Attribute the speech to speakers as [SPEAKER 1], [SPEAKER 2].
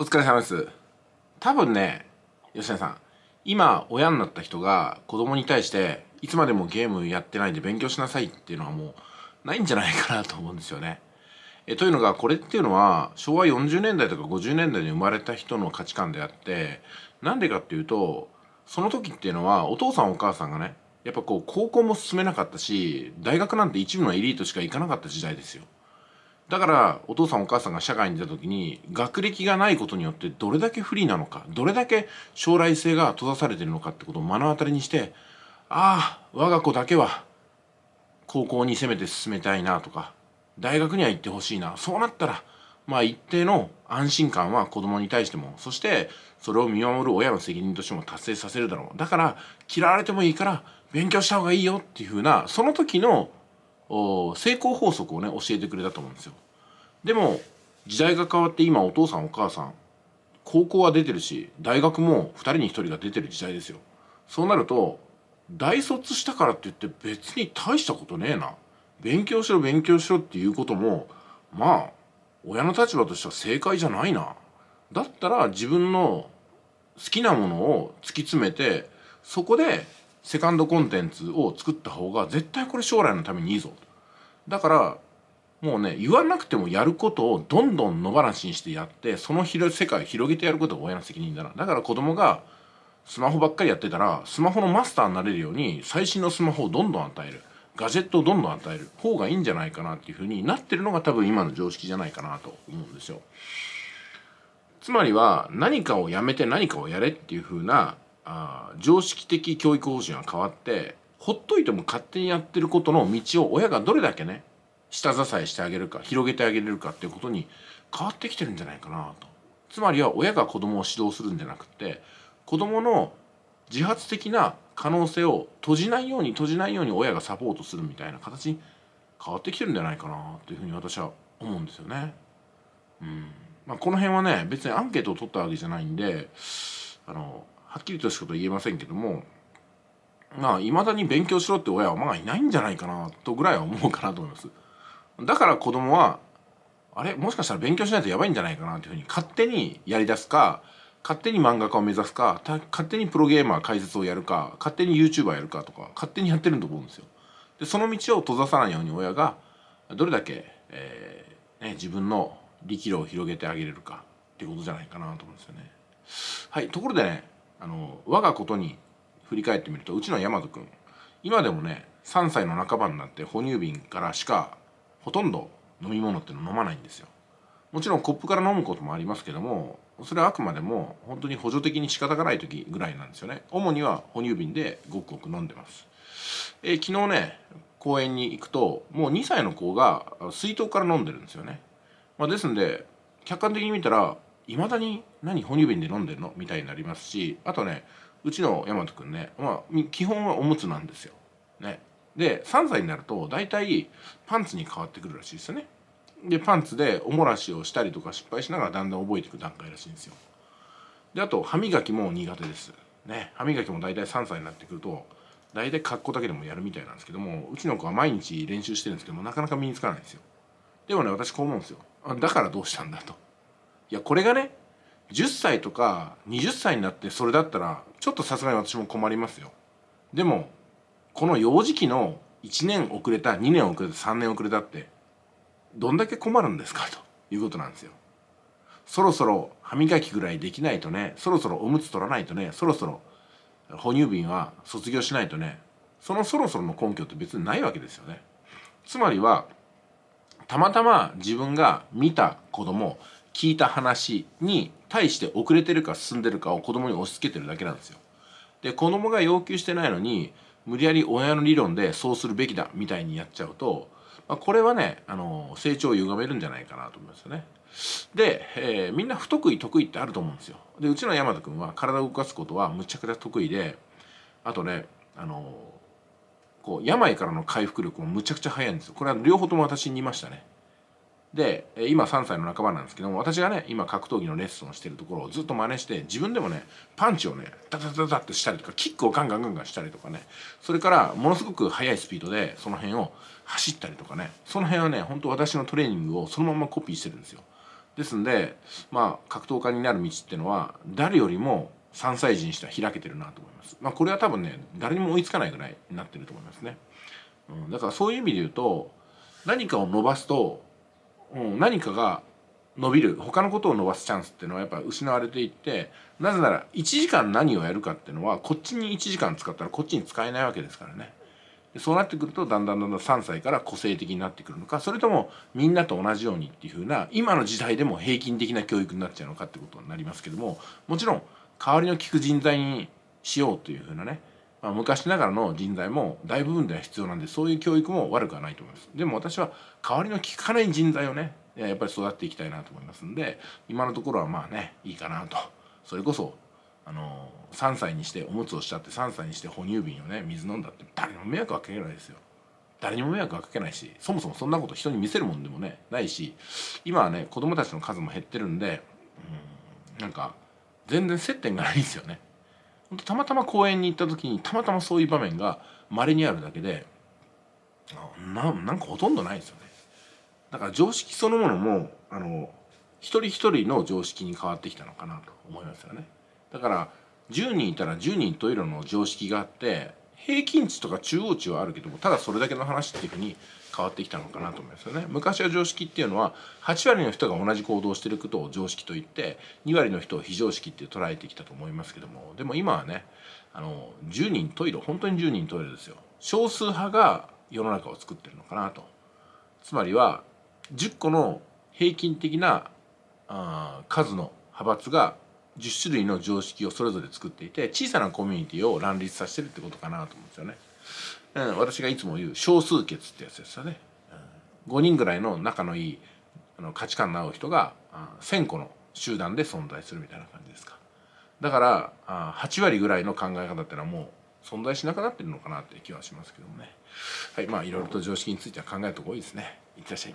[SPEAKER 1] お疲れ様です多分ね吉田さん今親になった人が子供に対していつまでもゲームやってないで勉強しなさいっていうのはもうないんじゃないかなと思うんですよね。えというのがこれっていうのは昭和40年代とか50年代に生まれた人の価値観であってなんでかっていうとその時っていうのはお父さんお母さんがねやっぱこう高校も進めなかったし大学なんて一部のエリートしか行かなかった時代ですよ。だからお父さんお母さんが社会に出た時に学歴がないことによってどれだけ不利なのかどれだけ将来性が閉ざされてるのかってことを目の当たりにしてああ我が子だけは高校にせめて進めたいなとか大学には行ってほしいなそうなったらまあ一定の安心感は子供に対してもそしてそれを見守る親の責任としても達成させるだろうだから嫌われてもいいから勉強した方がいいよっていうふうなその時の成功法則をね教えてくれたと思うんですよ。でも時代が変わって今お父さんお母さん高校は出てるし大学も2人に1人が出てる時代ですよそうなると大卒したからって言って別に大したことねえな勉強しろ勉強しろっていうこともまあ親の立場としては正解じゃないなだったら自分の好きなものを突き詰めてそこでセカンドコンテンツを作った方が絶対これ将来のためにいいぞだからもうね言わなくてもやることをどんどん野放しにしてやってその広世界を広げてやることが親の責任だなだから子供がスマホばっかりやってたらスマホのマスターになれるように最新のスマホをどんどん与えるガジェットをどんどん与える方がいいんじゃないかなっていうふうになってるのが多分今の常識じゃないかなと思うんですよ。つまりは何かをやめて何かをやれっていうふうなあ常識的教育方針が変わってほっといても勝手にやってることの道を親がどれだけね下支えしてあげるか広げてあげれるかっていうことに変わってきてるんじゃないかなと。つまりは親が子供を指導するんじゃなくて子供の自発的な可能性を閉じないように閉じないように親がサポートするみたいな形に変わってきてるんじゃないかなというふうに私は思うんですよね。うんまあ、この辺はね別にアンケートを取ったわけじゃないんであのはっきりとしたこと言えませんけどもまあいまだに勉強しろって親はまあいないんじゃないかなとぐらいは思うかなと思います。だから子供はあれもしかしたら勉強しないとやばいんじゃないかなというふうに勝手にやり出すか勝手に漫画家を目指すか勝手にプロゲーマー解説をやるか勝手に YouTuber やるかとか勝手にやってると思うんですよ。でその道を閉ざさないように親がどれだけ、えーね、自分の力量を広げてあげれるかっていうことじゃないかなと思うんですよね。はいところでねあの我がことに振り返ってみるとうちの山和くん今でもね3歳の半ばになって哺乳瓶からしかほとんど飲み物っての飲まないんですよもちろんコップから飲むこともありますけどもそれはあくまでも本当に補助的に仕方がない時ぐらいなんですよね主には哺乳瓶でごくごく飲んでます、えー、昨日ね公園に行くともう2歳の子が水筒から飲んでるんですよね、まあ、ですんで客観的に見たらいまだに何哺乳瓶で飲んでるのみたいになりますしあとねうちの大和くんね、まあ、基本はおむつなんですよねで3歳になると大体パンツに変わってくるらしいですよねでパンツでおもらしをしたりとか失敗しながらだんだん覚えていく段階らしいんですよであと歯磨きも苦手ですね歯磨きも大体3歳になってくると大体格好だけでもやるみたいなんですけどもうちの子は毎日練習してるんですけどもなかなか身につかないんですよでもね私こう思うんですよだからどうしたんだといやこれがね10歳とか20歳になってそれだったらちょっとさすがに私も困りますよでもこの幼児期の1年遅れた2年遅れた3年遅れたってどんだけ困るんですかということなんですよ。そろそろ歯磨きぐらいできないとねそろそろおむつ取らないとねそろそろ哺乳瓶は卒業しないとねそのそろそろの根拠って別にないわけですよね。つまりはたまたま自分が見た子供聞いた話に対して遅れてるか進んでるかを子供に押し付けてるだけなんですよ。で子供が要求してないのに無理やり親の理論でそうするべきだみたいにやっちゃうと、まあ、これはねあの成長を歪めるんじゃないかなと思いますよね。で、えー、みんな不得意得意ってあると思うんですよ。でうちの山田君は体を動かすことはむちゃくちゃ得意であとねあのこう病からの回復力もむちゃくちゃ早いんですよ。これは両方とも私に言いましたね。で今3歳の半ばなんですけども私がね今格闘技のレッスンをしてるところをずっと真似して自分でもねパンチをねダダダダってしたりとかキックをガンガンガンガンしたりとかねそれからものすごく速いスピードでその辺を走ったりとかねその辺はね本当私のトレーニングをそのままコピーしてるんですよですんでまあ格闘家になる道ってのは誰よりも3歳児にしては開けてるなと思いますまあこれは多分ね誰にも追いつかないぐらいになってると思いますね、うん、だからそういう意味で言うと何かを伸ばすとうん、何かが伸びる他のことを伸ばすチャンスっていうのはやっぱ失われていってなぜなら1時間何をやるかっていうのはこっちに1時間使ったらこっちに使えないわけですからねでそうなってくるとだんだんだんだん3歳から個性的になってくるのかそれともみんなと同じようにっていうふうな今の時代でも平均的な教育になっちゃうのかってことになりますけどももちろん代わりの利く人材にしようというふうなねまあ、昔ながらの人材も大部分では必要なんでそういう教育も悪くはないと思いますでも私は代わりの効かない人材をねやっぱり育っていきたいなと思いますんで今のところはまあねいいかなとそれこそあの3歳にしておむつをしちゃって3歳にして哺乳瓶をね水飲んだって誰にも迷惑はかけないですよ誰にも迷惑はかけないしそもそもそんなこと人に見せるもんでもねないし今はね子供たちの数も減ってるんでうんなんか全然接点がないんですよね本当たまたま公園に行った時にたまたまそういう場面が稀にあるだけでななんかほとんどないですよね。だから常識そのものもあの一人一人の常識に変わってきたのかなと思いますよね。だから10人いたら10人十色の常識があって平均値とか中央値はあるけどもただそれだけの話っていうふうに変わってきたのかなと思いますよね昔は常識っていうのは8割の人が同じ行動をしてることを常識と言って2割の人を非常識って捉えてきたと思いますけどもでも今はねあの10人トイレ本当に10人トイレですよ少数派が世の中を作ってるのかなとつまりは10個の平均的なあ数の派閥が10種類の常識をそれぞれ作っていて小さなコミュニティを乱立させてるってことかなと思うんですよね。うん、私がいつも言う少数決ってやつですよね。うん、5人ぐらいの仲のいいあの価値観の合う人が1,000個の集団で存在するみたいな感じですか。だから8割ぐらいの考え方ってのはもう存在しなくなってるのかなって気はしますけどもね。はい、まあいろいろと常識については考えるとこ多いですね。いってらっしゃい。